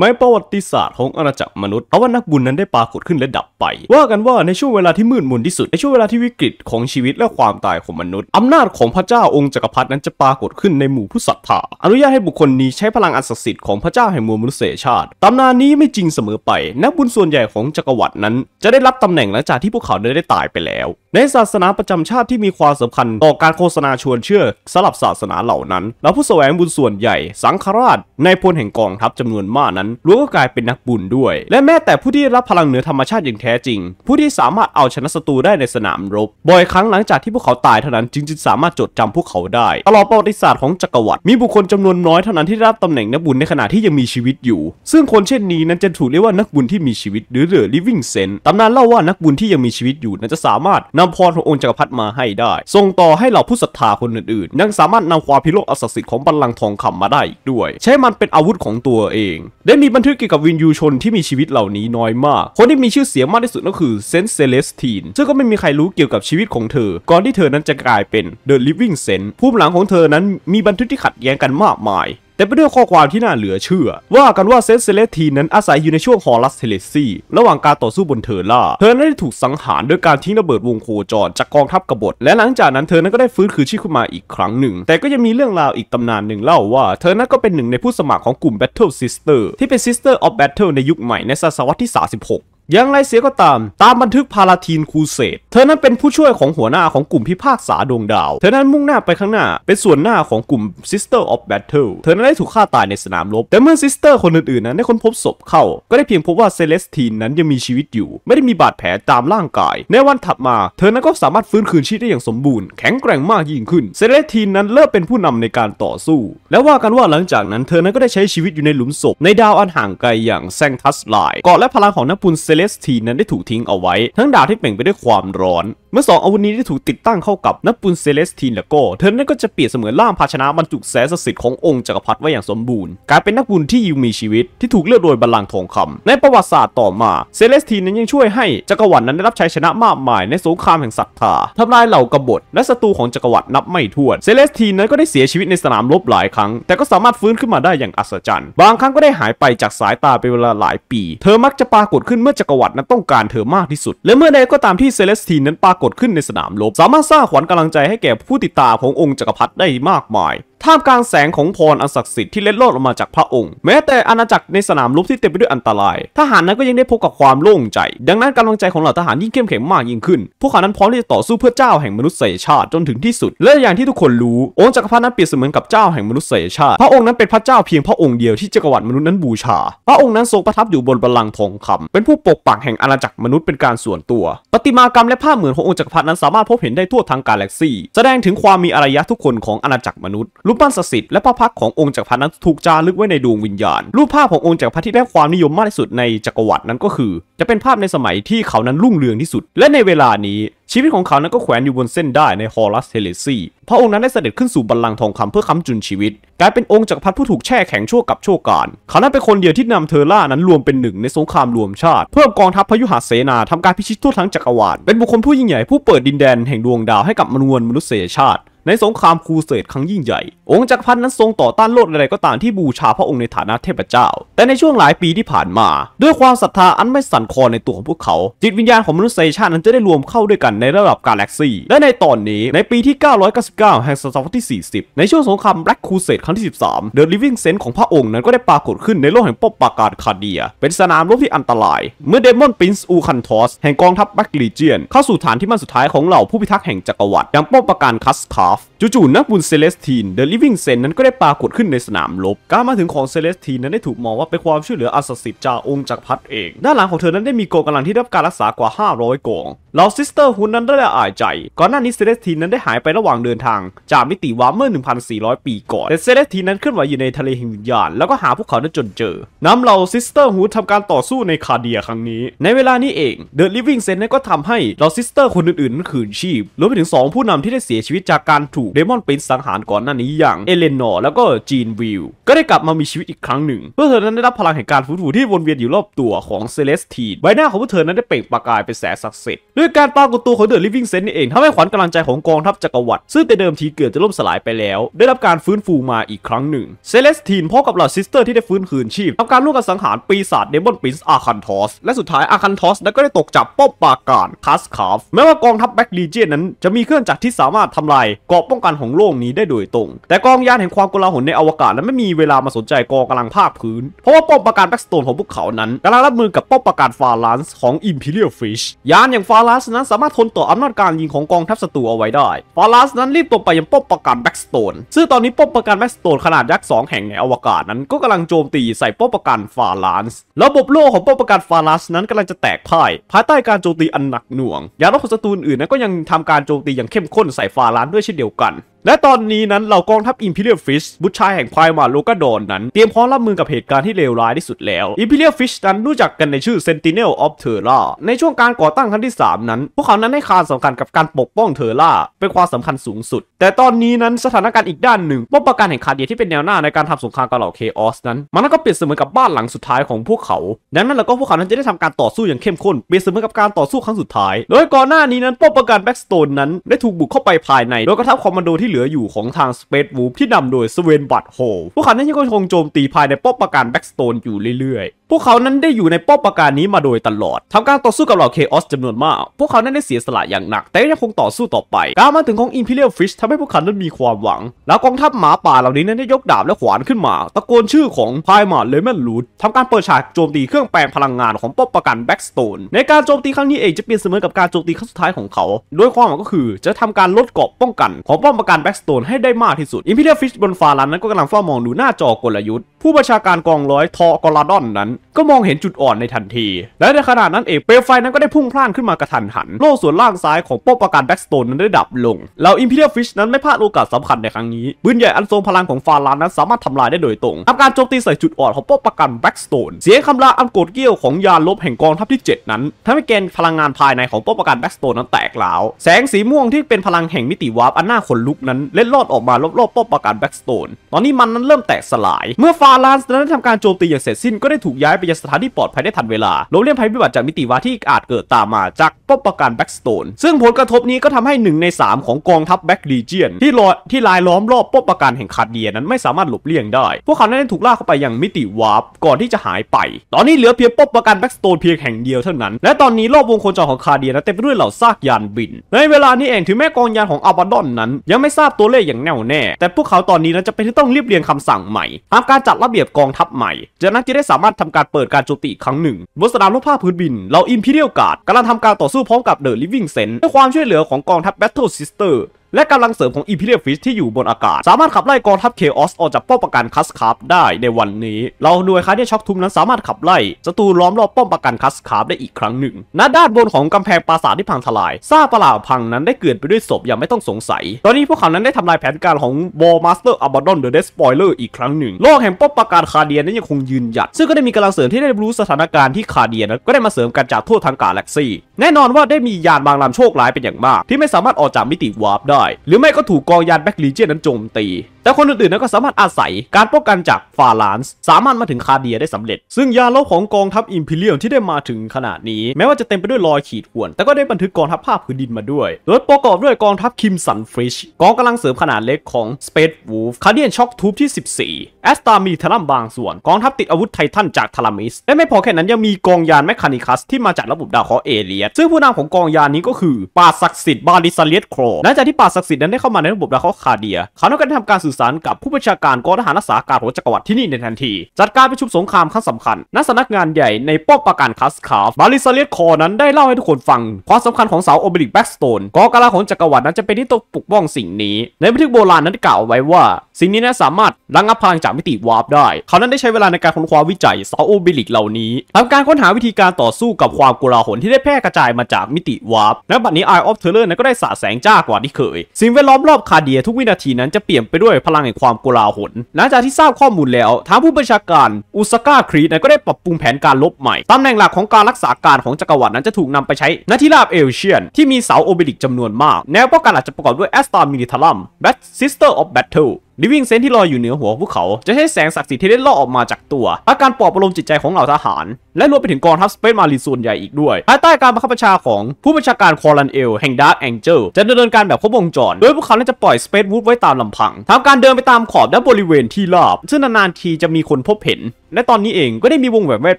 ในประวัติศาสตร์ของอาณาจักรมนุษย์เพราะว่านักบุญนั้นได้ปรากฏขึ้นและดับไป ว่ากันว่าในช่วงเวลาที่มืดมนที่สุด ในช่วงเวลาที่วิกฤตของชีวิตและความตายของมนุษย์อำนาจของพระเจ้าองค์จักรพรรดินั้นจะปรากฏขึ้นในหมู่ผู้ศรัทธาอนุญาตให้บุคคลนี้ใช้พลังอันศักดิ์สิทธิ์ของพระเจ้าแห่งมวลมนุษยชาติตำนานนี้ไม่จริงเสมอไป นักบุญส่วนใหญ่ของจักรวรรดินั้น จะได้รับตำแหน่งหลังจากที่พวกเขาได้ตายไปแล้ว ในศาสนาประจำชาติที่มีความสำคัญต่อการโฆษณาชวนเชื่อสลับศาสนาเหล่านั้น และผู้แสวงบุญส่วนใหญ่ สังฆราช ในพลแห่งกองทัพจำนวนมากนั้นั้นล้วนก็กลายเป็นนักบุญด้วย และแม้แต่ผู้ที่รับพลังเหนือธรรมชาติอย่างแท้จริง ผู้ที่สามารถเอาชนะศัตรูได้ในสนามรบ บ่อยครั้งหลังจากที่พวกเขาตายเท่านั้นจึงจะสามารถจดจำพวกเขาได้ ตลอดประวัติศาสตร์ของจักรวรรดิมีบุคคลจำนวนน้อยเท่านั้นที่ได้รับตำแหน่งนักบุญในขณะที่ยังมีชีวิตอยู่ ซึ่งคนเช่นนี้นั้นจะถูกเรียกว่านักบุญที่มีชีวิตหรือเรือลิฟวิงเซนตำนานเล่าว่านักบุญที่ยังมีชีวิตอยู่ นั้นจะสามารถนำพรขององค์จักรพรรดิมาให้ได้ ส่งต่อให้เหล่าผู้ศรัทธาคนอื่นๆยังสามารถนำความพิโรธอสสิทธิ์ของบัลลังก์ทองคำมาได้อีกด้วย ใช้มันเป็นอาวุธของตัวเองดและมีบันทึกเกี่ยวกับวินยูชนที่มีชีวิตเหล่านี้น้อยมาก คนที่มีชื่อเสียงมากที่สุดก็คือเซนเซเลสตีนซึ่งก็ไม่มีใครรู้เกี่ยวกับชีวิตของเธอ ก่อนที่เธอนั้นจะกลายเป็นเดอะลิฟวิ่งเซนผู้หลังของเธอนั้นมีบันทึกที่ขัดแย้งกันมากมายเต็นไปด้วยข้อความที่น่าเหลือเชื่อ ว่ากันว่าเซนเซเลตีนั้นอาศัยอยู่ในช่วงฮอรัสเทเลซีระหว่างการต่อสู้บนเทอร์ล่า เธอนั้นได้ถูกสังหารด้วยการทิ้งระเบิดวงโคจรจากกองทัพกบฏและหลังจากนั้นเธอนั้นก็ได้ฟื้นคืนชีพขึ้นมาอีกครั้งหนึ่ง แต่ก็ยังมีเรื่องราวอีกตำนานหนึ่งเล่าว่า เธอนั้นก็เป็นหนึ่งในผู้สมัครของกลุ่ม Battle Sister ที่เป็น Sister of Battle ในยุคใหม่ในศตวรรษที่ 36อย่างไรเสียก็ตาม ตามบันทึกพาราทีน คูเซตเธอนั้นเป็นผู้ช่วยของหัวหน้าของกลุ่มพิพากษาดวงดาว เธอนั้นมุ่งหน้าไปข้างหน้าเป็นส่วนหน้าของกลุ่ม Sister of Battle เธอนั้นได้ถูกฆ่าตายในสนามรบ แต่เมื่อซิสเตอร์คนอื่นๆนั้นได้ค้นพบศพเข้า ก็ได้เพียงพบว่าเซเลสตีนนั้นยังมีชีวิตอยู่ ไม่ได้มีบาดแผลตามร่างกาย ในวันถัดมา เธอนั้นก็สามารถฟื้นคืนชีพได้อย่างสมบูรณ์ แข็งแกร่งมากยิ่งขึ้น เซเลสตีนนั้นเริ่มเป็นผู้นำในการต่อสู้ และว่ากันว่าหลังจากนั้น เธอนั้นก็ได้ใช้ชีวิตอยู่ในหลุมศพในดาวอันห่างไกลอย่างแซงทัสไลเกาะและพลังของนปุนเซเลสทีนั้นได้ถูกทิ้งเอาไว้ ทั้งดาบที่เปล่งไปด้วยความร้อน เมื่อสองอาวุธนี้ได้ถูกติดตั้งเข้ากับนับปุนเซเลสทีน แล้วก็เธอนั้นก็จะเปลี่ยนเสมือนล่ามภาชนะบรรจุแสงศักดิ์สิทธิ์ ขององค์จักรพรรดิไว้อย่างสมบูรณ์กลายเป็นนักบุญที่ยังมีชีวิตที่ถูกเลือกโดยบัลลังก์ทองคำในประวัติศาสตร์ต่อมาเซเลสทีนนั้นยังช่วยให้จักรวรรดินั้นได้รับชัยชนะมากมายในสงครามแห่งศรัทธาทำลายเหล่ากบฏและศัตรูของจักรวรรดินับไม่ถ้วนเซเลสทีนนั้นก็ได้เสียชีวิตในสนามรบหลายครั้งแต่ก็สามารถฟื้นขึ้นมาได้อย่างอัศจรรย์ บางครั้งก็ได้หายไปจากสายตาเป็นเวลาหลายปี เธอมักจะปรากฏขึ้นเมื่อจจักรวรรดินั้นต้องการเธอมากที่สุด และเมื่อใดก็ตามที่เซเลสตีนนั้นปรากฏขึ้นในสนามรบสามารถสร้างขวัญกำลังใจให้แก่ผู้ติดตามขององค์จักรพรรดิได้มากมายท่ามกลางแสงของพรอันศักดิ์สิทธิ์ที่เล็ดลอดออกมาจากพระองค์ แม้แต่อาณาจักรในสนามรบที่เต็มไปด้วยอันตราย ทหารนั้นก็ยังได้พบกับความโล่งใจ ดังนั้นกำลังใจของเหล่าทหารยิ่งเข้มแข็งมากยิ่งขึ้น พวกเขานั้นพร้อมที่จะต่อสู้เพื่อเจ้าแห่งมนุษยชาติจนถึงที่สุด และอย่างที่ทุกคนรู้ องค์จักรพรรดินั้นเปรียบเสมือนกับเจ้าแห่งมนุษยชาติ พระองค์นั้นเป็นพระเจ้าเพียงพระองค์เดียวที่จักรวรรดิมนุษย์นั้นบูชา พระองค์นั้นทรงประทับอยู่บนบัลลังก์ทองคำเป็นผู้ปกปักแห่งอาณาจักรมนุษย์เป็นการส่วนตัวปฏิมากรรมและภาพเหมือนขององค์จักรพรรดินั้นสามารถพบเห็นได้ทั่วทั้งกาแล็กซีแสดงถึงความมีอารยะทุกคนของอาณาจักรมนุษย์รูปปั้นศักดิ์สิทธิ์และพระพักขององค์จักรพรรดินั้น ถูกจารึกไว้ในดวงวิญญาณ รูปภาพขององค์จักรพรรดิที่ได้ความนิยมมากที่สุดในจักรวรรดินั้นก็คือ จะเป็นภาพในสมัยที่เขานั้นรุ่งเรืองที่สุด และในเวลานี้ชีวิตของเขานั้นก็แขวนอยู่บนเส้นได้ในฮอรัสเทเลซี พระองค์นั้นได้เสด็จขึ้นสู่บัลลังก์ทองคำเพื่อค้าจุนชีวิต กลายเป็นองค์จักรพรรดิผู้ถูกแช่แข็งชั่วกับชั่วการเขานั้นเป็นคนเดียวที่นำเทอร่านั้นรวมเป็นหนึ่ง ในสงครามรวมชาติ เพิ่มกองทัพพยุหเสนาทำการพิชิตทั่วทั้งจักรวาลเป็นบุคคลผู้ยิ่งใหญ่ผู้เปิดดินแดนแห่งดวงดาวให้กับมมนุษยชาติในสงครามครูเสดครั้งยิ่งใหญ่องค์จักรพรรดินั้นทรงต่อต้านโลดอะไรก็ตามที่บูชาพระองค์ในฐานะเทพเจ้า แต่ในช่วงหลายปีที่ผ่านมา ด้วยความศรัทธาอันไม่สั่นคลอนในตัวของพวกเขาจิตวิญญาณของมนุษยชาตินั้นจะได้รวมเข้าด้วยกันในระดับกาแล็กซีและในตอนนี้ในปีที่ 999 แห่งศตวรรษที่ 40 ในช่วงสงครามแบล็กครูเสดครั้งที่ 13 The Living Sense ของพระองค์นั้นก็ได้ปรากฏขึ้นในโลกแห่งปบปากาศคาเดียเป็นสนามรบที่อันตรายเมื่อเดมอนปรินซ์อูคันทอสแห่งกองทัพแบล็กลีเจียน เข้าสู่ฐานที่มั่นสุดท้ายของเหล่าผู้พิทักษ์แห่งจักรวรรดิอย่างปบปากาศคัสคาฟจู่ๆนักบุญเซเลสตีนเดอะลิฟวิงเซนนั้นก็ได้ปรากฏขึ้นในสนามรบการมาถึงของเซเลสตีนนั้นได้ถูกมองว่าเป็นความช่วยเหลืออัศสิทธิ์จากองค์จักรพรรดิเอง ด้านหลังของเธอนั้นได้มีกองกำลังที่รับการรักษากว่า 500 กองเรลาซิสเตอร์ฮุนนั้นได้ละอายใจ ก่อนหน้านี้เซเลสทีนนั้นได้หายไประหว่างเดินทาง จากมิติวาเมื่อ 1,400 ปีก่อน แต่เซเลสทีนนั้นเคลื่อนไหวอยู่ในทะเลแห่งวิญญาณ แล้วก็หาพวกเขานั้นจนเจอ นำเหล่าซิสเตอร์ฮุนทำการต่อสู้ในคาเดียครั้งนี้ ในเวลานี้เองเดอะลิฟวิ่งเซนนั้นก็ทำให้เรลาซิสเตอร์คนอื่นๆนั้นขืนชีพ รวมไปถึง 2 ผู้นำที่ได้เสียชีวิตจากการถูกเดมอนเป็นสังหารก่อนหน้านี้อย่างเอเลนอร์แล้วก็จีนวิลก็ได้กลับมามีชีวิตอีกครั้งหนึ่งเพื่อเธอนั้นได้รับพลังแห่งการฟื้นฟูที่วนเวียนอยู่รอบตัวของเซเลสทีนใบหน้าของพวกเธอนั้นได้เปล่งประกายเป็นแสงศักดิ์สิทธิ์ด้วยการปรากฏตัวของเดอะลิฟวิ่งเซนต์นี่เองทำให้ขวัญกำลังใจของกองทัพจักรวรรดิซึ่งแต่เดิมทีเกือบจะล่มสลายไปแล้ว ได้รับการฟื้นฟูมาอีกครั้งหนึ่งเซเลสตินพบกับเหล่าซิสเตอร์ที่ได้ฟื้นคืนชีพทำการร่วมกันสังหารปีศาจเดมอนปรินซ์อาคันทอสและสุดท้ายอาคันทอส้ก็ได้ตกจับป้อมปราการคาสคาฟแม้ว่ากองทัพแบ็กลีเจียนนั้นจะมีเครื่องจักรที่สามารถทำลายเกราะป้องกันของโลกนี้ได้โดยตรง แต่กองยานแห่งความกลาหลในอวกาศนั้นไม่มีเวลามาสนใจกองกำลังภาคพื้นเพราะว่าป้อมปราการแบ็กสโตนของพวกเขานั้นกำลังรับมือกับป้อมปราการฟาลันส์ของอิมพีเรียลฟิชยานอย่างฟาลลสนั้นสามารถทนต่ออำนาจการยิงของกองทัพศัตรูเอาไว้ได้ฟาลาสนั้นรีบตรงไปยังป้อมปราการแบ็กสโตนซึ่งตอนนี้ป้อมปราการแบ็กสโตนขนาดยักษ์สองแห่งในอวกาศนั้นก็กำลังโจมตีใส่ป้อมปราการฟาลัสระบบโล่ของป้อมปราการฟาลัสนั้นกำลังจะแตกพ่าย ภายใต้การโจมตีอันหนักหน่วง ยานรบของศัตรูอื่นนั้นก็ยังทำการโจมตีอย่างเข้มข้นใส่ฟาลัสด้วยเช่นเดียวกันและตอนนี้นั้นเหล่ากองทัพอิมพีเรียลฟิชบุตรชายแห่งควายมาลูกาโดนนั้นเตรียมพร้อมรับมือกับเหตุการณ์ที่เลวร้ายที่สุดแล้วอิมพีเรียลฟิชนั้นรู้จักกันในชื่อเซนติเนลออฟเทอร่าในช่วงการก่อตั้งครั้งที่ 3 นั้น พวกเขานั้นให้ความสำคัญกับการปกป้องเทอร่าเป็นความสำคัญสูงสุด แต่ตอนนี้นั้นสถานการณ์อีกด้านหนึ่ง ป้องปรการแห่งคาเดียที่เป็นแนวหน้าในการทำสงครามกับเหล่าเคออสนั้นมันก็เปรียบเสมือนกับบ้านหลังสุดท้ายของพวกเขาดังนั้นแล้วก็พวกเขานั้นจะได้ทำการต่อสู้อย่างเข้มข้นเปรียบเสมือนกับการต่อสู้ครั้งสุดท้าย โดยก่อนหน้านี้นั้นป้อกแบ็กสโตนนั้นได้ถูกบุกเข้าไปภายในโดยกระทัพคอมมานโดที่เหลืออยู่ของทางสเปซวูฟที่นำโดยสเวนบัตโฮพวกเขานั้ยังคงโจมตีภายในป้อมปราการแบ็กสโตนอยู่เรื่อยๆพวกเขานั้นได้อยู่ในป้อมปราการนี้มาโดยตลอด ทำการต่อสู้กับเหล่าเคออสจำนวนมาก พวกเขานั้นได้เสียสละอย่างหนัก แต่ยังคงต่อสู้ต่อไป การมาถึงของอิมพีเรียลฟิชทำให้พวกเขานั้นมีความหวัง แล้วกองทัพหมาป่าเหล่านี้นั้นได้ยกดาบและขวานขึ้นมา ตะโกนชื่อของพายมาเลแมนลูดทำการเปิดฉากโจมตีเครื่องแปลงพลังงานของป้อมปราการแบ็กสโตนในการโจมตีครั้งนี้เองจะเปลี่ยนเสมือนกับการโจมตีครั้งสุดท้ายของเขาโดยความหวังก็คือจะทำการลดเกราะป้องกันของป้อมปราการแบ็กสโตนให้ได้มากที่สุดอิมพีเรียลฟิชบนฟ้าลันนั้นก็กำลังเฝ้ามองดูหน้าจอกลยุทธ์ ผู้บัญชาการกองร้อยทอกอลาดอนนั้นก็มองเห็นจุดอ่อนในทันที และในขณะนั้นเองเปลวไฟนั้นก็ได้พุ่งพล่านขึ้นมากระทันหัน โล่ส่วนล่างซ้ายของป้อมประการแบ็กสโตนนั้นได้ดับลง เหล่าอิมพีเรียลฟิชนั้นไม่พลาดโอกาสสำคัญในครั้งนี้ปืนใหญ่อันทรงพลังของฟาลานนั้นสามารถทำลายได้โดยตรง ทำการโจมตีใส่จุดอ่อนของป้อมประการแบ็กสโตน เสียงคำลาอันโกรธเกี้ยวของยานลบแห่งกองทัพที่7นั้นทำให้แกนพลังงานภายในของป้อมประการแบ็กสโตนนั้นแตกล้าวแสงสีม่วงที่เป็นพลังแห่งมิติวาร์ปอันน่าขนลุกนั้นเล็ดลอดออกมารอบๆป้อมประการแบ็กสโตนตอนนี้มันนั้นเริ่มแตกสลาย เมื่อฟาลานนั้นทำการโจมตีอย่างเสร็จสิ้นก็ได้ถูกย้ายายไปยังสถานที่ปลอดภัยได้ทันเวลาล้มเลี่ยงภัยพิบัติจากมิติวาที่อาจเกิดตามมาจากป้อมปราการแบ็กสโตน ซึ่งผลกระทบนี้ก็ทำให้หนึ่งใน 3 ของกองทัพแบ็กลีเจียนที่ลอยที่ลายล้อมรอบป้อมปราการแห่งคาเดียนั้นไม่สามารถหลบเลี่ยงได้ พวกเขาได้ถูกล่าเข้าไปยังมิติวาร์ปก่อนที่จะหายไป ตอนนี้เหลือเพียงป้อมปราการแบ็กสโตนเพียงแห่งเดียวเท่านั้น และตอนนี้รอบวงโคจรของคาเดียนั้นเต็มไปด้วยเหล่าซากยานบิน ในเวลานี้เองถึงแม้กองยานของอาบาดอนนั้น ยังไม่ทราบตัวเลขอย่างแน่วแน่ แต่พวกเขาตอนนี้นั้นจะเป็นที่ต้องรีบเรียงคำสั่งใหม่ทำการจัดระเบียบกองทัพใหม่จากนั้นจะได้สามารถทำการเปิดการโจมตีครั้งหนึ่งบนสนามรบภาคพื้นบิน เราอิมพีเรียลการ์ดกำลังทำการต่อสู้พร้อมกับเดอะลิฟวิ่งเซนด้วยความช่วยเหลือของกองทัพแบทเทิลซิสเตอร์และกาลังเสริมของอีพิเรียฟิชที่อยู่บนอากาศ สามารถขับไล่กองทัพเคออสออกจากป้อมปราการคัสคาร์ฟได้ในวันนี้ เราหน่วยคาร์เนีช็อกทุมนั้นสามารถขับไล่ศัตรูล้อมรอบป้อมปราการคัสคาร์ฟได้อีกครั้งหนึ่งณด้านบนของกำแพงปราสาทที่พังทลายซาปลาพังนั้นได้เกิดไปด้วยศพอย่างไม่ต้องสงสัย ตอนนี้พวกเขานั้นได้ทำลายแผนการของบอมาสเตอร์อับบดอนเดอะเดสปอยเลอร์อีกครั้งหนึ่ง โลกแห่งป้อมปราการคาเดียนั้นยังคงยืนหยัดซึ่งก็ได้มีกำลังเสริมที่ได้รู้สถานการณ์ที่คาเดียนั้นก็ได้มาเสริมกันจากทั่วทางกาแล็กซี่แน่นอนว่าได้มียานบางลำโชคร้ายเป็นอย่างมากที่ไม่สามารถออกจากมิติวาร์ปได้หรือไม่ก็ถูกกองยานแบ็กลีเจียนนั้นโจมตีแต่คนอื่นๆ ก็สามารถอาศัยการป้องกันจากฟาลานส์สามารถมาถึงคาเดียได้สำเร็จ ซึ่งยาลบของกองทัพอิมพีเรียลที่ได้มาถึงขนาดนี้ แม้ว่าจะเต็มไปด้วยรอยขีดข่วน แต่ก็ได้บันทึกกองทัพภาพพื้นดินมาด้วย โดยประกอบด้วยกองทัพคิมสันฟริชกองกำลังเสริมขนาดเล็กของสเปดวูฟคาเดียนช็อคทูบที่ 14แอสตามีทลัมบางส่วนกองทัพติดอาวุธไททันจากทารามิส และไม่พอแค่นั้นยังมีกองยานแมคคานิคัสที่มาจากระบบดาวเคราะห์เอเลียสซึ่งผู้นำของกองยานนี้ก็คือป่าศักดิ์สิทธิ์บาลิซาเลียโครหลังจากที่ปาศักดิ์สิทธิ์นั้นได้เข้ามาในระบบดาวเคราะห์คาเดียเขาต้องการทำการสืื่อสารกับผู้บัญชาการกองทหารรักษาการหัวจักรวรรดิที่นี่ในทันที จัดการประชุมสงครามครั้งสำคัญณสำนักงานใหญ่ในป้อมปราการคัสคาฟบาริซาเลียตคอนั้นได้เล่าให้ทุกคนฟัง ความสำคัญของเสาโอเบริกแบ็กสโตนกองกำลังของจักรวรรดินั้นจะเป็นที่ต้องปกป้องสิ่งนี้ ในบันทึกโบราณนั้นกล่าวไว้ว่า สิ่งนี้นนสามารถรังอพลังจากมิติวาร์ปได้เขานั้นได้ใช้เวลาในการค้นคว้าวิจัยเสาโอเบริก เหล่านี้ทำการค้นหาวิธีการต่อสู้กับความกลาหลที่ได้แพร่กระจายมาจากมิติวาร์ปและบัดนี้ไอออฟเทเลอร์นั้นก็ได้สาดแสงจ้ากว่าที่เคยสิ่งแวดล้อมรอบคาเดียทุกวินาทีนั้นจะเปลี่ยนไปด้วยพลังแห่งความโกลาหลหลังจากที่ทราบข้อมูลแล้ว ทางผู้บัญชาการ อุสกาครีดก็ได้ปรับปรุงแผนการลบใหม่ ตำแหน่งหลักของการรักษาการของจักรวรรดินั้นจะถูกนำไปใช้ณที่ราบเอลเชียน ที่มีเสาโอเบลิก จำนวนมาก แนวป้องกันอาจจะประกอบด้วยแอสตามินิทัลัมแบทซิสเตอร์ออฟแบทเทิลดิวิ่งเซนที่ลอยอยู่เหนือหัววูเขาจะใช้แสงศักดิ์สิทธิ์ที่ได้ล่อออกมาจากตัวและการปลอบประโลมจิตใจของเหล่าทหาร และรวมไปถึงกองทัพสเปซมารีส่วนใหญ่อีกด้วยภายใต้การบังคับบัญชาของ ผู้บัญชาการคอรันเอล แห่งดาร์คแองเจิลจะดำเนินการแบบครบวงจร โดยพวกเขาจะปล่อยสเปซวูดไว้ตามลำพังทำการเดินไปตามขอบและบริเวณที่ราบซึ่งนานๆทีจะมีคนพบเห็นและตอนนี้เองก็ได้มีวงแหวนแวด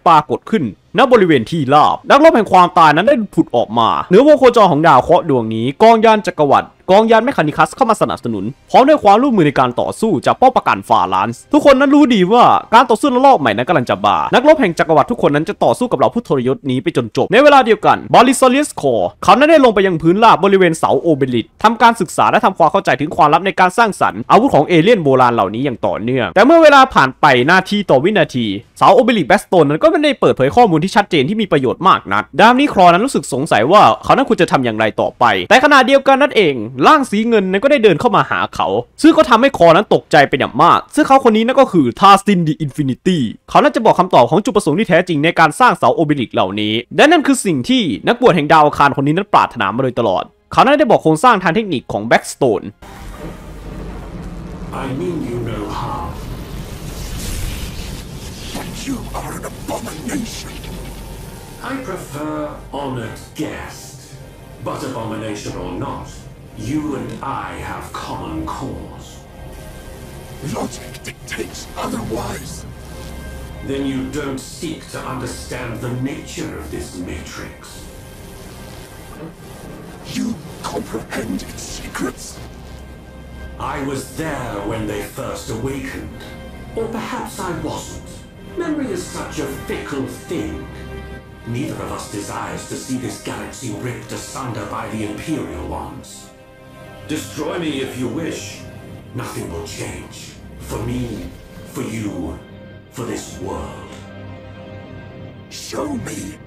ปรากฏขึ้น ณ บริเวณที่ราบ นักรบแห่งความตาย นั้นได้ผุดออกมา เหนือวงโคจรของดาวเคราะห์ดวงนี้ กองยานจักรวรรดิ กองยานแมคานิคัสเข้ามาสนับสนุน พร้อมด้วยความร่วมมือในการต่อสู้จากป้อประกันฟาลานส์ทุกคนนั้นรู้ดีว่าการต่อสู้ระลอกใหม่นั้นกำลังจะบานักรบแห่งจักรวรรดิทุกคนนั้นจะต่อสู้กับเหล่าผู้ทรยศนี้ไปจนจบ ในเวลาเดียวกัน บอลิซอลิสคอร์เขานั้นได้ลงไปยังพื้นราบบริเวณเสาโอเบลิตทำการศึกษาและทำความเข้าใจถึงความลับในการสร้างสรรค์ อาวุธของเอเลี่ยนโบราณเหล่านี้อย่างต่อเนื่องแต่เมื่อเวลาผ่านไปนาทีต่อวินาทีีสาวโอเบลิกแบสโตนนั้นก็ไม่ได้เปิดเผยข้อมูลที่ชัดเจนที่มีประโยชน์มากนัก ดามนี่ครอนั้นรู้สึกสงสัยว่าเขานั้นควรจะทำอย่างไรต่อไป แต่ขณะเดียวกันนั่นเอง ล่างสีเงินนั้นก็ได้เดินเข้ามาหาเขา ซึ่งก็ทำให้ครอนั้นตกใจเป็นอย่างมาก ซึ่งเขาคนนี้นั่นก็คือทาสตินดีอินฟินิตี้ เขาน่าจะบอกคำตอบของจุดประสงค์ที่แท้จริงในการสร้างเสาโอเบลิกเหล่านี้และนั่นคือสิ่งที่นักบวชแห่งดาวคารคนนี้นั้นปรารถนามาโดยตลอด เขานั้นได้บอกโครงสร้างทางเทคนิคของแบ็กสโตน I mean you know how. You are an abomination. I prefer honored guest. But abomination or not, you and I have common cause. Logic dictates otherwise. Then you don't seek to understand the nature of this matrix. You comprehend its secrets? I was there when they first awakened. Or perhaps I wasn't. Memory is such a fickle thing. Neither of us desires to see this galaxy ripped asunder by the Imperial ones. Destroy me if you wish. Nothing will change. For me, for you, for this world. Show me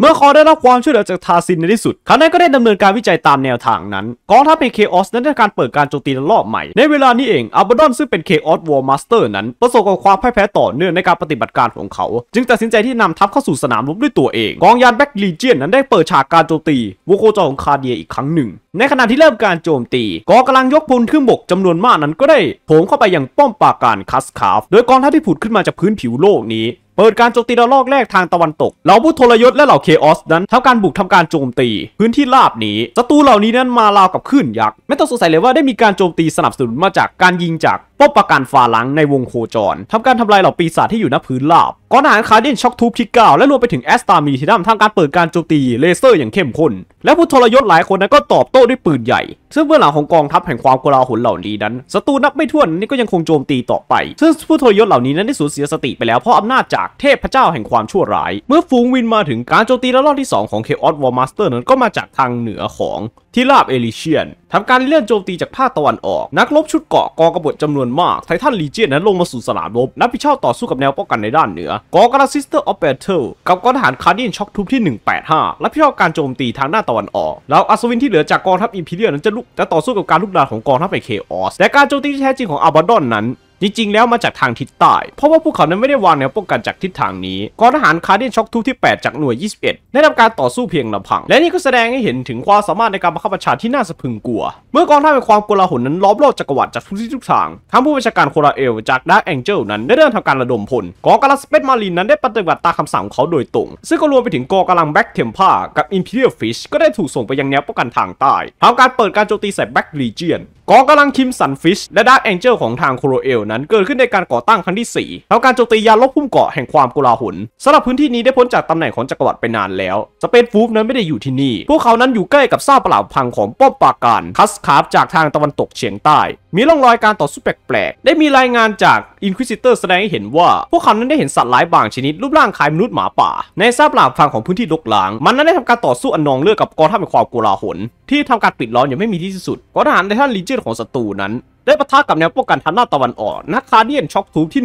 เมื่อคอได้รับความช่วยเหลือจากทาซินในที่สุดคานนก็ได้ดำเนินการวิจัยตามแนวทางนั้น กองทัพ็นเคออส นั้นได้การเปิดการโจมตีรอบใหม่ ในเวลานี้เองอัลบดอนซึ่งเป็นเคออสวอร์มาสเตอร์นั้นประสบกับความพ่ายแพ้ต่อเนื่องในการปฏิบัติการของเขา จึงตัดสินใจที่นำทัพเข้าสู่สนามรบด้วยตัวเอง กองยานแบ็กลีเจียนนั้นได้เปิดฉากการโจมตีวงโคจของคาเดียอีกครั้งหนึ่ง ในขณะที่เริ่มการโจมตี กองกำลังยกพลขึ้นบกจำนวนมากนั้นก็ได้โผล่เข้าไปยังป้อมปราการคัสคาฟโดยกองทัพที่ผุดขึ้นมาจากพื้นผิวโลกนี้เปิดการโจมตีระลอกแรกทางตะวันตกเหล่าผู้ทรยศและเหล่าเคออสนั้นทำการบุกทำการโจมตี พื้นที่ราบนี้ศัตรูเหล่านี้นั้นมาราวกับขึ้นยักษ์ไม่ต้องสงสัยเลยว่าได้มีการโจมตีสนับสนุนมาจากการยิงจากป้อมปราการฝาหลังในวงโคจรทำการทำลายเหล่าปีศาจที่อยู่ณพื้นราบก่อนทหารคาร์ดินช็อกทูบที่9และรวมไปถึงแอสตามีทีดัมทงการเปิดการโจมตีเลเซอร์อย่างเข้มข้น และผู้ทรยศหลายคนนั้นก็ตอบโต้ด้วยปืนใหญ่ ซึ่งเบื้องหลังของกองทัพแห่งความโกลาหลเหล่านี้นั้นศัตรูนับไม่ถ้วนนี่ก็ยังคงโจมตีต่อไป ซึ่งผู้ทรยศเหล่านี้นั้นได้สูญเสียสติไปแล้วเพราะอำนาจจากเทพพเจ้าแห่งความชั่วร้าย เมื่อฟูงวินมาถึงการโจมตีระลอกที่2ของเคออสวอร์มาสเตอร์นั้นก็มาจากทางเหนือของทิราบเอลิเชียนทำการเลื่อนโจมตีจากภาคตะวันออก นักรบชุดเกาะกองกบฏจำนวนมาก ไททันลีเจียนนั้นลงมาสู่สนามรบ นับผิดชอบต่อสู้กับแนวป้องกันในด้านเหนือ กองกระซิสเตอร์ออฟเบเทลกับกองทหาร คาร์ดิน ช็อกทูปที่ 185 และผิดชอบการโจมตีทางหน้าตะวันออก แล้วอัศวินที่เหลือจาก กองทัพอิมพีเรียลนั้นจะลุกจะต่อสู้กับการลุกลามของกองทัพไอเคออสแต่การโจมตีที่แท้จริงของอาบาดอนนั้นจริงๆ แล้วมาจากทางทิศใต้เพราะว่าพวกเขานั้นไม่ได้วางแนวป้องกันจากทิศทางนี้กองทหาร คารเดียนช็อกทูที่ 8 จากหน่วย 21 ได้ทำการต่อสู้เพียงลำพัง และนี่ก็แสดงให้เห็นถึงความสามารถในการบังคับบัญชาที่น่าสะพึงกลัว เมื่อกองทัพในความกลาหลนั้นล้อมรอบจักรวรรดิจากทุกทิศทุกทางทางผู้บัญชาการโคราเอลจากดาร์แองเจิลนั้น ได้เริ่มทำการระดมพลกองกำลังสเปซมารีนนั้นได้ปฏิบัติตามคำสั่งของเขาโดยตรง ซึ่งก็รวมไปถึงกองกำลังแบ็กเทมพากับอิมพีเรียลฟิชก็ได้ถูกส่งไปยังแนวป้องกันทางใต้ทำการเปิดการโจมตีใส่แบ็กลีเจียนกองกำลังคิมสันฟิช และดาร์กแองเจิลของทางโครเอลนั้นเกิดขึ้นในการก่อตั้งครั้งที่4แลทำการโจมตียานลบพุ่มเกาะแห่งความกุลาหลสำหรับพื้นที่นี้ได้พ้นจากตำแหน่งของจักรวรรดิไปนานแล้วสเปนฟูฟนั้นไม่ได้อยู่ที่นี่ พวกเขานั้นอยู่ใกล้กับซากปราบพังของป้อมปราการคัสคาบจากทางตะวันตกเฉียงใต้ มีร่องรอยการต่อสู้แปลกๆได้มีรายงานจากอินควิซิเตอร์แสดงให้เห็นว่า พวกเขานั้นได้เห็นสัตว์หลายบางชนิดรูปร่างคล้ายมนุษย์หมาป่า ในซาบหลาบฝั่งของพื้นที่ลกล้างมันนั้นได้ทำการต่อสู้อันนองเลือดกับกองทัพแห่งความกลาหล ที่ทำการปิดล้อมอย่างไม่มีที่สุดกองทหารในท่านลีเจีย์ของศัตรูนั้นได้ปะทะกับแนวป้องกันทางหน้าตะวันออกนักคาเดียนช็อกทูที่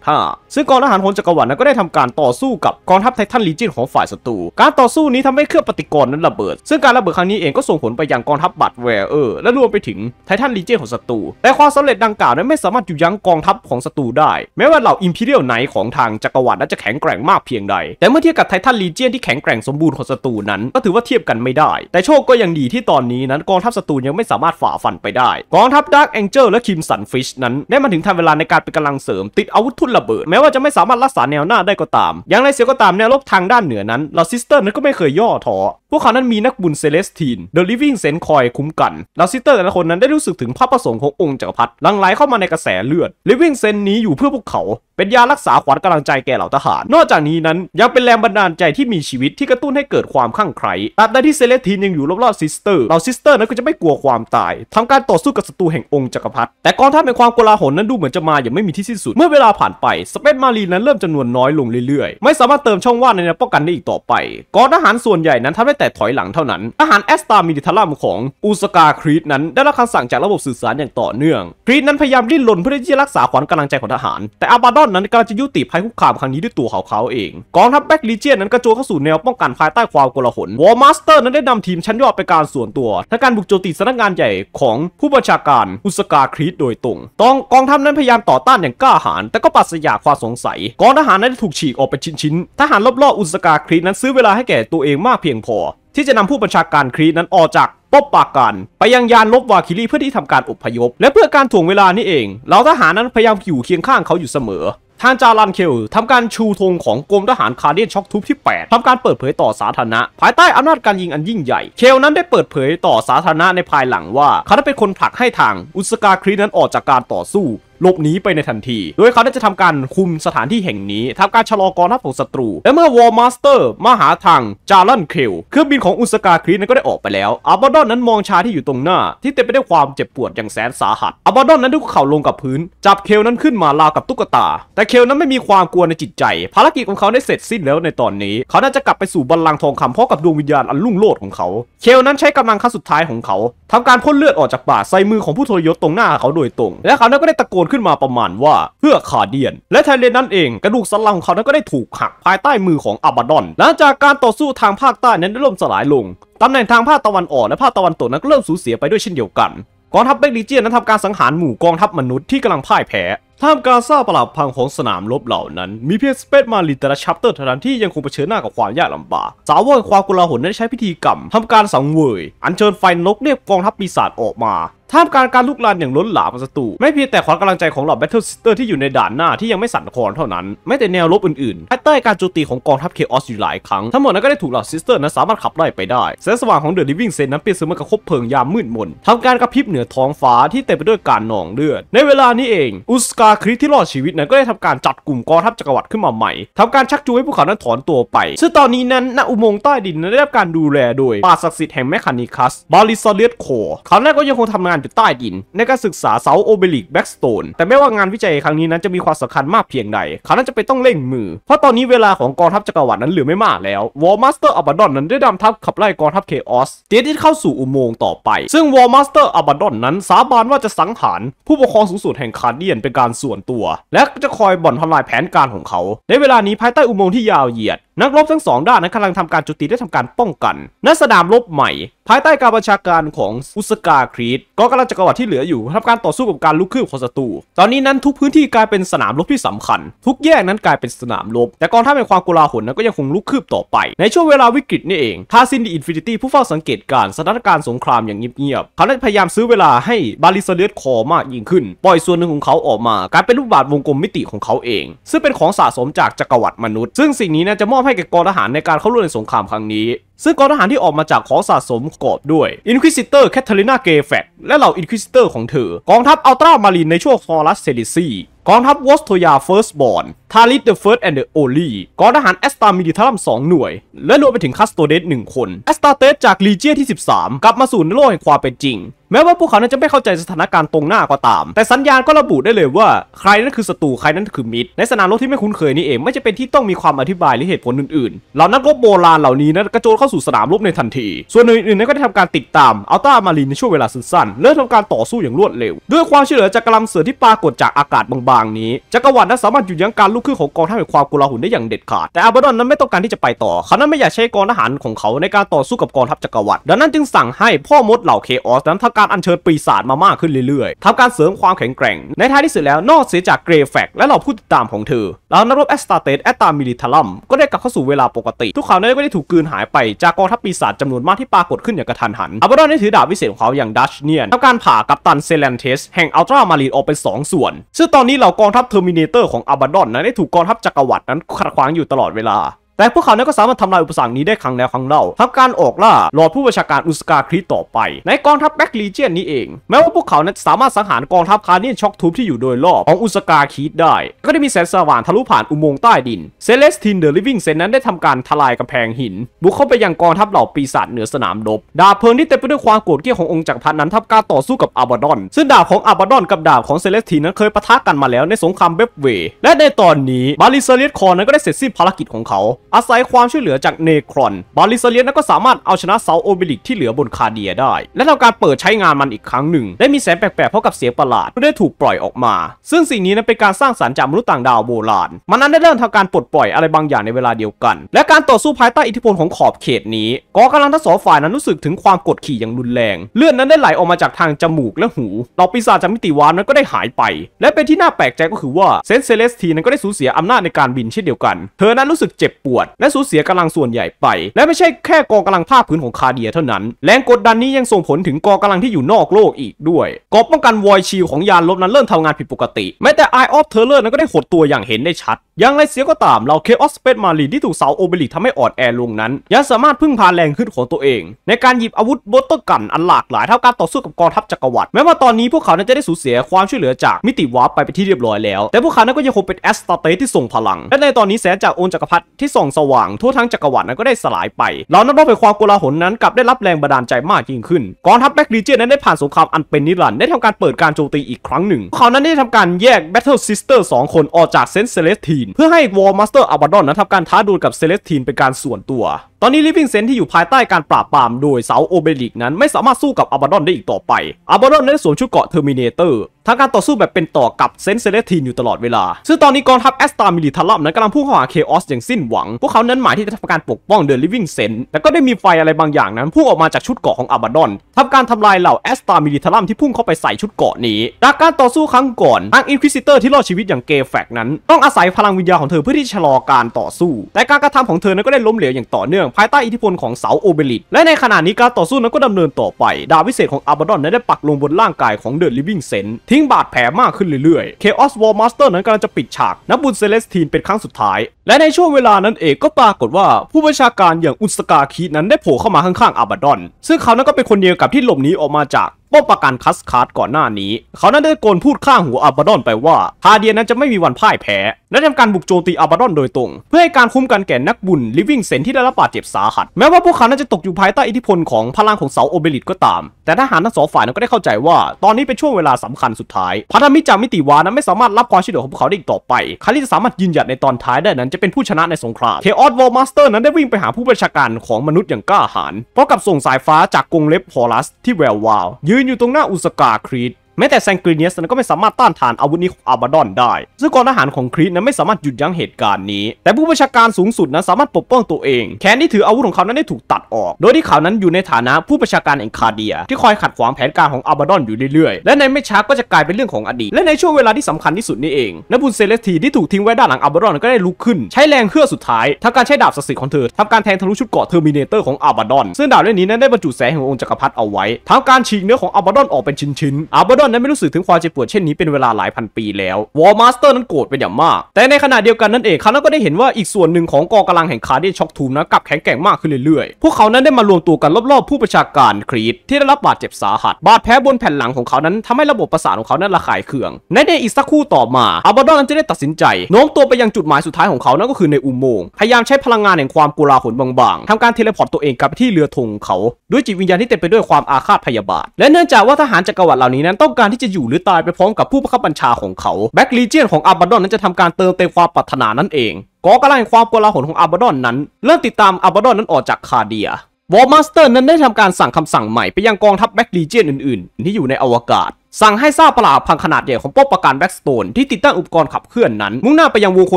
185 ซึ่งกองทหารพลจักรวรรดิก็ได้ทำการต่อสู้กับกองทัพไททันลีเจียนของฝ่ายศัตรู การต่อสู้นี้ทำให้เครื่องปฏิกรณ์นั้นระเบิด ซึ่งการระเบิดครั้งนี้เองก็ส่งผลไปยังกองทัพบัตแวร์เออร์ และรวมไปถึงไททันลีเจียนของศัตรูแต่ความสำเร็จดังกล่าวนั้นไม่สามารถหยุดยั้งกองทัพของศัตรูได้ แม้ว่าเหล่าอิมพีเรียลไนท์ของทางจักรวรรดินั้นจะแข็งแกร่งมากเพียงใด แต่เมื่อเทียบกับไททันลีเจียนที่แข็งแกร่งสมบูรณ์ของศัตรูนั้นก็ถือว่าเทียบกันไม่ได้ แต่โชคก็ยังดีที่ตอนนี้นั้นกองทัพศัตรูยังไม่สามารถฝ่าฟันไปได้ กองทัพดกแองงเจอร์และคิมสันฟิช นั้นได้มาถึงทันเวลาในการเป็นกำลังเสริมติดอาวุธทุ่นระเบิด แม้ว่าจะไม่สามารถรักษาแนวหน้าได้ก็ตาม อย่างไรเสียก็ตามแนวรบทางด้านเหนือนั้นเราซิสเตอร์นั้นก็ไม่เคยย่อท้อวกเขานั้นมีนักบุญเซเลสตีน เดอะลิฟวิ่งเซนคอยคุ้มกันแล้วซิสเตอร์แต่ละคนนั้นได้รู้สึกถึงภาพประสงค์ขององค์จักรพรรดิลังไหลเข้ามาในกระแสเลือดลิฟวิ่งเซนนี้อยู่เพื่อพวกเขาเป็นยารักษาขวัญกำลังใจแก่เหล่าทหาร นอกจากนี้นั้น ยังเป็นแรงบันดาลใจที่มีชีวิตที่กระตุ้นให้เกิดความข้างใครตราบใดที่เซเลสตีนยังอยู่รอบๆซิสเตอร์เหล่าซิสเตอร์นั้นก็จะไม่กลัวความตาย ทำการต่อสู้กับศัตรูแห่งองค์จักรพรรดิ แต่กองทัพแห่งความโกลาหลนั้นดูเหมือนจะมาอย่างไม่มีที่สิ้นสุด เมื่อเวลาผ่านไปสเปนมารีนั้นเริ่มจำนวนน้อยลงเรื่อยๆไม่สามารถเติมช่องว่างในแนวป้องกันได้อีกต่อไปกองทหารส่วนใหญ่นั้นทำได้แแต่ถอยหลังเท่านั้น อาหารแอสตามิดิทัลัมของอุสกาครีตนั้น ได้รับคำสั่งจากระบบสื่อสารอย่างต่อเนื่องครีตนั้นพยายามดิ้นรนเพื่อที่จะรักษาขวัญกำลังใจของทหาร แต่อาบาดอนนั้นกำลังจะยุติภัยคุกคามครั้งนี้ด้วยตัวเขาเขาเอง กองทัพแบ็กลีเจียนนั้นกระโจนเข้าสู่แนวป้องกันภายใต้ความกลาหลวอร์มาสเตอร์นั้นได้นำทีมชั้นยอดไปการส่วนตัวและการบุกโจมตีสำนักงานใหญ่ของผู้บัญชาการอุสกาครีดโดยตรงตองกองทัพนั้นพยายามต่อต้านอย่างกล้าหาญแต่ก็ปัสยาความสงสัย กองทหารนั้นถูกฉีกออกเป็นชิ้นๆทหารรอบๆอุสกาครีตนั้นซื้อเวลาให้แก่ตัวเองมากเพียงพอที่จะนำผู้บัญชาการครีตนั้นออกจากปบปากกันไปยังยานลบวาคิรีเพื่อที่ทำการอพยพ และเพื่อการถ่วงเวลานี่เองเหล่าทหารนั้นพยายามอยู่เคียงข้างเขาอยู่เสมอทางจารันเคลทำการชูธงของกรมทหารคาเดียนช็อกทูบที่ 8ทำการเปิดเผยต่อสาธารณะภายใต้อำนาจการยิงอันยิ่งใหญ่เคลนั้นได้เปิดเผยต่อสาธารณะในภายหลังว่าเขาได้เป็นคนผลักให้ทางอุสกาครีนั้นออกจากการต่อสู้หลบหนีไปในทันที โดยเขาได้จะทำการคุมสถานที่แห่งนี้ทำการชะลอกองทัพของศัตรู และเมื่อวอร์มาสเตอร์มาหาทางจารันเคลเครื่องบินของอุสกาครีนั้นก็ได้ออกไปแล้วอาบาดอนนั้นมองชาที่อยู่ตรงหน้า ที่เต็มไปด้วยความเจ็บปวดอย่างแสนสาหัสอาบาดอนนั้นทุกเข่าลงกับพื้น จับเคลนั้นขึ้นมาลากับตุ๊กตา แต่เคลนั้นไม่มีความกลัวในจิตใจ ภารกิจของเขาได้เสร็จสิ้นแล้วในตอนนี้ เขาน่าจะกลับไปสู่บัลลังก์ทองคำพรอมกับดวงวิญญาณอันลุ่งโลดของเขาเคลนั้นใช้กำลังขั้นสุดท้ายของเขา ทำการพ่นเลือดออกจากปากใส่มือของผู้ทรยศตรงหน้าเขาโดยตรง และเขาก็ได้ตะโกนนขึ้นมาประมาณว่าเพื่อขาเดียน และแทนเลนั้นเองกระดูกสันหลังของเขานั้นก็ได้ถูกหักภายใต้มือของอาบาดอนหลังจากการต่อสู้ทางภาคใต้นั้นได้ล่มสลายลง ตำแหน่งทางภาคตะวันออก และภาคตะวันตกนั้นก็เริ่มสูญเสียไปด้วยเช่นเดียวกัน กองทัพเบกลีเจียนนั้นทำการสังหารหมู่กองทัพมนุษย์ที่กำลังพ่ายแพ้ท่ามกลางซาปราบพังของสนามรบเหล่านั้น มีเพียงสเปซมาลิตแต่ละชัปเตอร์เท่านั้นที่ยังคงเผชิญหน้ากับความยากลำบากสาวกความกลาหลได้ใช้พิธีกรรมทำการสังเวย อัญเชิญไฟนกเรียกกองทัพปีศาจออกมาท่ามกลางการลุกลานอย่างล้นหลามของศัตรูไม่เพียงแต่ความกำลังใจของเหล่าแบทเทิลซิสเตอร์ที่อยู่ในด่านหน้า ที่ยังไม่สั่นคลอนเท่านั้นไม่แต่แนวรบอื่นๆภายใต้การโจมตีของกองทัพเคออส อยู่หลายครั้งทั้งหมดนั้นก็ได้ถูกเหล่าซิสเตอร์นั้นสามารถขับไล่ไปได้ แสงสว่างของเดอะลิฟวิ่งเซนนั้นเปลี่ยนเสมือนกับคบเพลิงยามมืดมนทำการกระพริบเหนือท้องฟ้าที่เต็มไปด้วยการหนองเลือดในเวลานี้เองอุสกาคริสที่รอดชีวิตนั้นก็ได้ทำการจัดกลุ่มกองทัพจักรวรรดิขึ้นมาใหม่ทำการชักจูงให้พวกเขานั้นถอนตัวไปซึ่งตอนนี้นั้นณอุโมงค์ใต้ดินนั้นได้รับการดูแลโดยปาศักดิ์สิทธิ์แห่งแมคคานิคัสบาลิซอเลียโคเขาแรกก็ยังคงทำงานหรือใต้ดินในการศึกษาเสาโอเบลิกแบ็กสโตนแต่ไม่ว่างานวิจัยครั้งนี้นั้นจะมีความสำคัญมากเพียงใดเขานั้นจะไปต้องเร่งมือเพราะตอนนี้เวลาของกองทัพจักรวรรดินั้นเหลือไม่มากแล้ววอลมาสเตอร์อับบดอนนั้นได้นำทัพขับไล่กองทัพเคออสเตียที่เข้าสู่อุโมงค์ต่อไป ซึ่งวอลมาสเตอร์อับบดอนนั้นสาบานว่าจะสังหารผู้ปกครองสูงสุดแห่งคาเดียนเป็นการส่วนตัว และจะคอยบ่อนทำลายแผนการของเขาในเวลานี้ภายใต้อุโมงค์ที่ยาวเหยียดนักรบทั้งสองด้านนั้นกำลังทำการจุติได้ทำการป้องกันณสนามรบใหม่ ภายใต้การบัญชาการของอุสกาครีตก็กำลังจักรวรรดิที่เหลืออยู่ทำการต่อสู้กับการลุกคืบของศัตรู ตอนนี้นั้นทุกพื้นที่กลายเป็นสนามรบที่สำคัญ ทุกแยกนั้นกลายเป็นสนามรบ แต่กองทัพแห่งความกลาหลนั้นก็ยังคงลุกคืบต่อไป ในช่วงเวลาวิกฤตนี่เองทาซินดีอินฟินิตี้ผู้เฝ้าสังเกตการสถานการณ์สงครามอย่างเงียบๆเขาได้พยายามซื้อเวลาให้บาลิสเลียคอมากยิ่งขึ้นปล่อยส่วนหนึ่งของเขาออกมา กลายเป็นรูปบาทวงกลมมิติของเขาเอง ซึ่งเป็นของสะสมจากจักรวรรดิมนุษย์ซึ่งสิ่งนี้นะจะมอบให้แก่กองทหารในการเข้าร่วมในสงครามครั้งนี้ซึ่งกองทหารที่ออกมาจากขอสะสมกอบด้วยอินควิซิเตอร์แคทเธอรีนาเกแฟกและเหล่าอินควิซิเตอร์ของเธอ กองทัพอัลตรามารีนในช่วงฟอรัสเซลิซีกองทัพวอสโทยาเฟิร์สบอนทาริสเดอะเฟิร์สแอนด์เดอะโอลีกองทหารแอสตามิดิทารัมสองหน่วยและรวมไปถึงคัสโตเดสหนึ่งคนแอสตาเตสจากลีเจียที่ 13 กลับมาสู่โลกแห่งความเป็นจริง แม้ว่าพวกเขานั้นจะไม่เข้าใจสถานการณ์ตรงหน้าก็ตาม แต่สัญญาณก็ระบุได้เลยว่า ใครนั้นคือศัตรูใครนั้นคือมิตร ในสนามรบที่ไม่คุ้นเคยนี่เองไม่จะเป็นที่ต้องมีความอธิบายหรือเหตุผลอื่นๆ เหล่านักรบโบราณเหล่านี้นั้นกระโจนเเข้าสู่สนามรบในทันที ส่วนอื่นๆนั้นก็ได้ทำการติดตามอัลตามารีนในช่วงเวลาสั้นๆเริ่มทำการต่อสู้อย่างรวดเร็วด้วยความยเฉลือจากกำลังเสือที่ปรากฏจากอากาศบางๆ นี้จักรวรรดินั้นสามารถหยุดยั้งการลุกขึ้นของกองทัพแห่งความกลาหลได้อย่างเด็ดขาดแต่อาบดอนนั้นไม่ต้องการที่จะไปต่อเขานั้นไม่อยากใช้กองทหารของเขาในการต่อสู้กับกองทัพจักรวรรดิดังนั้นจึงสั่งให้พ่อมดเหล่าเคออส นั้นทำการอัญเชิญปีศาจมามากขึ้นเรื่อย ๆทำการเสริมความแข็งแกร่ง ในท้ายที่สุดแล้วนอกเสียจากเกรแฟก และเหล่าผู้ติดตามของเธอเหล่านักรบแอสตาเตสแอตตามิลิทัลัมก็ได้กลับเข้าสู่เวลาปกติ ทุกเขานั้นก็ได้ถูกกืนหายไปจากกองทัพปีศาจจำนวนมากที่ปรากฏขึ้นอย่างกระทันหันอลบารอนได้ถือดาบวิเศษของเขาอย่างดัชเนียนทำการผ่ากัปตันเซเลนเทส แห่งอัลตรามารีนออกเป็น2ส่วน ซึ่งตอนนี้เหล่ากองทัพเทอร์มินเตอร์ของอัลบารอนนั้นได้ถูกกองทัพจักรวรรดินั้นขัดขวางอยู่ตลอดเวลาแต่พวกเขานั้นก็สามารถทำลายอุปสรรคนี้ได้ครั้งแล้วครั้งเล่าทำการออกล่า หลอดผู้บัญชาการอุสกาครีต่อไป ในกองทัพแบ็กลีเจียนนี้เองแม้ว่าพวกเขานั้นสามารถสังหารกองทัพคาเนียนช็อกทูบที่อยู่โดยรอบ ของอุสกาครีได้ ก็ได้มีแสงสว่างทะลุผ่านอุโมงค์ใต้ดินเซเลสตินเดอะลิฟวิ่งเซนนั้นได้ทำการทลายกำแพงหินบุกเข้าไปยังกองทัพเหล่าปีศาจเหนือสนามรบดาบเพลิงที่เต็มไปด้วยความโกรธเกลี้ยวขององค์จักรพรรดินั้นทับการต่อสู้กับอาบาดอนซึ่งดาบของอาบาดอน กับดาบของเซเลสตินนั้นเคยปะทะกันมาแล้วในสงครามเบฟเวและในตอนนี้บาลิเซเลสคอนั้นก็ได้เสร็จสิ้นภารกิจของเขาอาศัยความช่วยเหลือจากเนครอนบาลิซเลียนก็สามารถเอาชนะเซาโอบลิกที่เหลือบนคาเดียได้ และทำการเปิดใช้งานมันอีกครั้งหนึ่ง ได้มีแสงแปลกๆเพราะกับเสียงประหลาดได้ถูกปล่อยออกมา ซึ่งสิ่งนี้นั้นเป็นการสร้างสารรค์จากมนุษย์ต่างดาวโบราณ มันนั้นได้เริ่มทำการปลดปล่อยอะไรบางอย่างในเวลาเดียวกัน และการต่อสู้ภายใต้อิทธิพลของขอบเขตนี้ ก็กกำลังทั้งสองฝ่ายนั้นรู้สึกถึงความกดขี่อย่างรุนแรง เลือดนั้นได้ไหลออกมาจากทางจมูกและหูเหล่าปีศาจจากมิติวานนั้นก็ได้หายไป และเป็นที่น่าแปลกใจก็คือว่าเซนเซเลสทีนั้นก็ได้สูญเสียอานาจในการบินเช่นเดียวกันเธอนั้นรู้สึกเจ็บปวดดและสูญเสียกำลังส่วนใหญ่ไป และไม่ใช่แค่กองกำลังภาคพื้นของคาเดียเท่านั้น แรงกดดันนี้ยังส่งผลถึงกองกำลังที่อยู่นอกโลกอีกด้วย กอบป้องกันวอยชีลของยานลบนั้นเริ่มทำงานผิดปกติ แม้แต่ออฟเทอร์เลอร์นั้นก็ได้หดตัวอย่างเห็นได้ชัดอย่างไรเสียก็ตาม เราเคออสเปซมาลีที่ถูกเสาโอเบลิกทำให้อ่อนแอลง นั้นยังสามารถพึ่งพาแรงขึ้นของตัวเอง ในการหยิบอาวุธบทต้นกัน อันหลากหลาย เท่าการต่อสู้กับกองทัพจักรวรรดิแม้ว่าตอนนี้พวกเขานั้นจะได้สูญเสียความช่วยเหลือจากมิติวาร์ปไปเป็นที่เรียบร้อยแล้ว แต่พวกเขานั้นก็ยังคงเป็นแอสตาเตที่ส่งพลัง และในตอนนี้แสงจากโอนจักรพรรดิที่ส่องสว่าง ทั่วทั้งจักรวรรดินั้นก็ได้สลายไปเหล่านักรบแปความโกลาหลนั้นกลับได้รับแรงบันดาลใจมากยิ่งขึ้นกองทัพแบล็กลีเจนนั้นได้ผ่านสงครามอันเป็นนิรันดร์ได้ทำการเปิดการโจมตีอีกครั้งหนึ่งเขานั้นได้ทำการแยกแบทเทิลซิสเตอร์สองคนออกจากเซนเซเลสทีนเพื่อให้วอลมาสเตอร์อัลบาดอนนั้นทำการท้าดวลกับเซเลสตินเป็นการส่วนตัว ตอนนี้ลิฟวิ่งเซนที่อยู่ภายใต้การปราบปรามโดยเซาโอเบลิกนั้นไม่สามารถสู้กับอัลบาดอนได้อีกต่อไปอัลบาดอนได้สวมชุดเกาะเทอร์มินเตอร์ทางการต่อสู้แบบเป็นต่อกับเซนเซเลตินอยู่ตลอดเวลา ซึ่งตอนนี้กองทัพแอสตามิลิทัลลัมนั้นกำลังพุ่งเข้าหาเคออส อย่างสิ้นหวัง พวกเขานั้นหมายที่จะทำการปกป้องเดอะลิฟวิ่งเซนแต่ก็ได้มีไฟอะไรบางอย่างนั้นพุ่งออกมาจากชุดเกาะของอัลบาดอนทำการทำลายเหล่าแอสตามิลิทัลลมที่พุ่งเข้าไปใส่ชุดเกาะนี้จากการต่อสู้ครั้งก่อนทางอินควิซิเตอร์ที่รอดชีวิตอย่างเกแฟกนั้นต้องอาศัยพลัวิญญาณของเธอเพื่อที่ชะลอการต่อสู้ แต่การกระทำของเธอนั้นก็ได้ล้มเหลวอย่างต่อเนื่องภายใต้อิทธิพลของเสาโอเบลิตและในขณะนี้การต่อสู้นั้นก็ดำเนินต่อไป ดาวิเศษของอาบาดอนนั้นได้ปักลงบนร่างกายของเดอะลิฟวิ่งเซนทิ้งบาดแผลมากขึ้นเรื่อยๆ เคออสวอลมาสเตอร์นั้นกำลังจะปิดฉาก นับบุญเซเลสทีนเป็นครั้งสุดท้าย และในช่วงเวลานั้นเองก็ปรากฏว่า ผู้บัญชาการอย่างอุสกาคีนั้นได้โผล่เข้ามาข้างๆอาบาดอนซึ่งเขานั้นก็เป็นคนเดียวกับที่หลบหนีออกมาจากป้องประการคัสคาร์ดก่อนหน้านี้ เขานั้นได้โกนพูดข้างหัวอาบาดอนไปว่าฮาเดียนั้นจะไม่มีวันพ่ายแพ้ และทำการบุกโจมตีอาบาดอนโดยตรง เพื่อให้การคุ้มกันแก่นักบุญลิฟวิ่งเซนที่ได้รับบาดเจ็บสาหัสแม้ว่าพวกเขานั้นจะตกอยู่ภายใต้อิทธิพลของ พลังของเสาโอเบลิตก็ตามแต่ทหารทั้งสองฝ่ายนั้นก็ได้เข้าใจว่า ตอนนี้เป็นช่วงเวลาสำคัญสุดท้ายพันธมิตรจากมิติวานั้นไม่สามารถรับความช่วยเหลือของพวกเขาได้อีกต่อไปใครที่จะสามารถยืนหยัดในตอนท้ายได้นั้นจะเป็นผู้ชนะในสงครามเคออสวอลมาสเตอร์นั้นได้วิ่งไปหาผู้บัญชาการของมนุษย์อย่างกล้าหาญพร้อมกับส่งสายฟ้าจากกรงเล็บฮอลัส ที่แวววาวยืนอยู่ตรงหน้าอุสกาครีดแม้แต่แซงกรีเนียสนั้นก็ไม่สามารถต้านทานอาวุธนี้ของอาบาดอนได้ซึ่งกองทหารของครีสนั้นไม่สามารถหยุดยั้งเหตุการณ์นี้ แต่ผู้บัญชาการสูงสุดนั้นสามารถปกป้องตัวเองแขนที่ถืออาวุธของเขานั้นได้ถูกตัดออก โดยที่เขานั้นอยู่ในฐานะผู้บัญชาการเองคาเดียที่คอยขัดขวางแผนการของอาบาดอนอยู่เรื่อยๆ และในไม่ช้าก็จะกลายเป็นเรื่องของอดีตและในช่วงเวลาที่สำคัญที่สุดนี้เองนบุนเซเลสทีที่ถูกทิ้งไว้ด้านหลังอาบาดอนก็ได้ลุกขึ้นใช้แรงเคลื่อนสุดท้ายทาการใช้ดาบศักดิ์สิทธิ์ของเธอทาการแทงทะลุชุดเกราะเทอร์มินเตอร์ของอาบาดอนซึ่งดาบเล่มนี้นั้นได้บรรจุแสงขององค์จักรพรรดิเอาไว้ทาการฉีกเนื้อของอาบาดอนออกเป็นชิ้นๆอาบาดอนนั้นไม่รู้สึกถึงความเจ็บปวดเช่นนี้เป็นเวลาหลายพันปีแล้ว วอลมาสเตอร์นั้นโกรธเป็นอย่างมาก แต่ในขณะเดียวกันนั่นเองเขาก็ได้เห็นว่าอีกส่วนหนึ่งของกองกำลังแห่งคาร์เดียช็อกทูมนะกลับแข็งแกร่งมากขึ้นเรื่อยๆ พวกเขานั้นได้มารวมตัวกันรอบๆผู้ประชาการครีดที่ได้รับบาดเจ็บสาหัส บาดแผลบนแผ่นหลังของเขานั้น ทำให้ระบบประสาทของเขานั้นระคายเคืองในเดอีกสักคู่ต่อมาอาบาดอนนั้นจะได้ตัดสินใจโน้มตัวไปยังจุดหมายสุดท้ายของเขานั่นก็คือในอุโมงค์พยายามใช้พลังงานแห่งความกุลาหลบางๆทำการเทเลพอร์ตตัวเองกลับไปที่เรือธงเขาด้วยจิตวิญญาณที่เต็มไปด้วยความอาฆาตพยาบาท และเนื่องจากว่าทหารจักรวรรดิเหล่านี้นั้นต้ององการที่จะอยู่หรือตายไปพร้อมกับผู้บังคับบัญชาของเขาแบ็กลีเจียนของอาบาดอนนั้นจะทำการเติมเต็มความปรารถนานั่นเองกอกรลไรความโกลาหลของอาบาดอนนั้น เริ่มติดตามอาบาดอนนั้นออกจากคาเดียวอลมาสเตอร์นั้นได้ทำการสั่งคำสั่งใหม่ไปยังกองทัพแบ็กลีเจียนอื่นๆ ที่อยู่ในอวกาศสั่งให้ซากปลาพังขนาดใหญ่ของป๊อประการแบ็กสโตนที่ติดตั้งอุปกรณ์ขับเคลื่อนนั้น มุ่งหน้าไปยังวงโค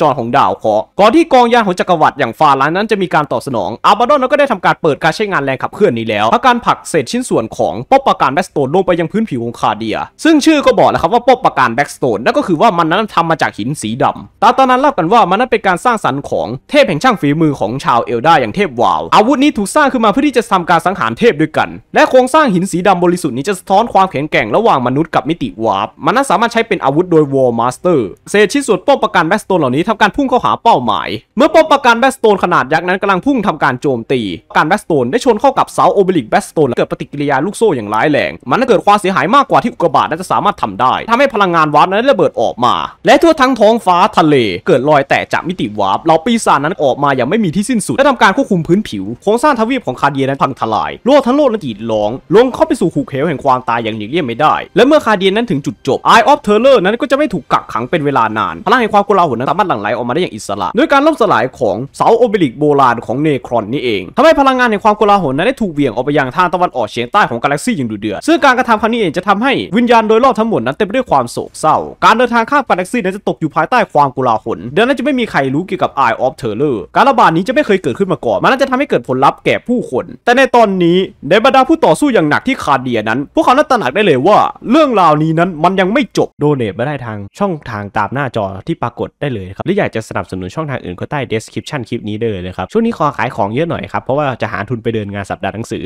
จรของดาวเคราะห์ก่อนที่กองยานของจักรวรรดิอย่างฟาลานนั้นจะมีการตอบสนองอาบาดอนก็ได้ทำการเปิดการใช้งานแรงขับเคลื่อนนี้แล้วและการผลักเศษชิ้นส่วนของป๊อประการแบ็กสโตนลงไปยังพื้นผิวของคาเดีย ซึ่งชื่อก็บอกแล้วครับว่าป๊อประการแบ็กสโตนนั่นก็คือว่ามันนั้นทำมาจากหินสีดำตาตอนนั้นเล่ากันว่ามันนั้นเป็นการสร้างสรรค์ของเทพแห่งช่างฝีมือของชาวเอลดาอย่างเทพวาวอาวุธนี้ถูกสร้างขึ้นมาเพื่อที่จะทำการสังหารเทพด้วยกัน และโครงสร้างหินสีดำบริสุทธิ์นี้จะสะท้อนความแข็งแกร่งระหว่างมนนุษย์กับมิติวาร์ปมันนั้นสามารถใช้เป็นอาวุธโดยวอลมาสเตอร์เศษชิ้นส่วนป้อมปราการแบสโตนเหล่านี้ทำการพุ่งเข้าหาเป้าหมาย เมื่อป้อมปราการแบสโตนขนาดยักษ์นั้นกำลังพุ่งทำการโจมตี การแบสโตนได้ชนเข้ากับเสาโอเบลิกแบสโตนเกิดปฏิกิริยาลูกโซ่อย่างร้ายแรงมันนเกิดความเสียหายมากกว่าที่อุกกาบาตนั้นจะสามารถทำได้ทำให้พลังงานวาร์ปนั้นระเบิดออกมา และทั่วทั้งท้องฟ้าทะเล เกิดรอยแตกจากมิติวาร์ปเห่าปีศาจนั้นออกมาอย่างไม่มีที่สิ้นสุด และทำการควบคุมพื้นผิวโครงสร้างทวีปของคาเดียนั้นพังทลายโลกทั้งโลกนั้นจีดร้องลงเข้าไปสู่หุบเหวแห่งความตายอย่างหนีเลี่ยงไม่ได้และเมื่อคาเดียนนั้นถึงจุดจบไอออฟเทเลอร์นั้นก็จะไม่ถูกกักขังเป็นเวลานาน พลังแห่งความโกลาหลนั้นสามารถหลั่งไหลออกมาได้อย่างอิสระด้วยการล่มสลายของเสาโอเบลิกโบราณของเนครอนนี่เองทำให้พลังงานแห่งความโกลาหลนั้นได้ถูกเบี่ยงออกไปยังทางตะวันออกเฉียงใต้ของกาแล็กซี่อย่างดุเดือดซึ่งการกระทำครั้งนี้เองจะทำให้วิญญาณโดยรอบทั้งหมดนั้นเต็มไปด้วยความโศกเศร้าการเดินทางข้ามกาแล็กซี่นั้นจะตกอยู่ภายใต้ความโกลาหลดังนั้นจะไม่มีใครรู้เกี่ยวกับอออฟเทเลอร์การระบาดนี้จะไม่เคยเกิดขึ้นมาก่อนมันน่าจะทำให้เกิดผลลัพธ์แก่ผู้คน แต่ในตอนนี้ในบรรดาผู้ต่อสู้อย่างหนักที่คาเดียนั้น พวกเขาตระหนักได้เลยว่าเรื่องราวนี้นั้นมันยังไม่จบ โดเนทมาได้ทางช่องทางตามหน้าจอที่ปรากฏได้เลยครับ หรืออยากจะสนับสนุนช่องทางอื่นก็ใต้เดสคริปชันคลิปนี้ได้เลยครับ ช่วงนี้ขอขายของเยอะหน่อยครับ เพราะว่าจะหาทุนไปเดินงานสัปดาห์หนังสือ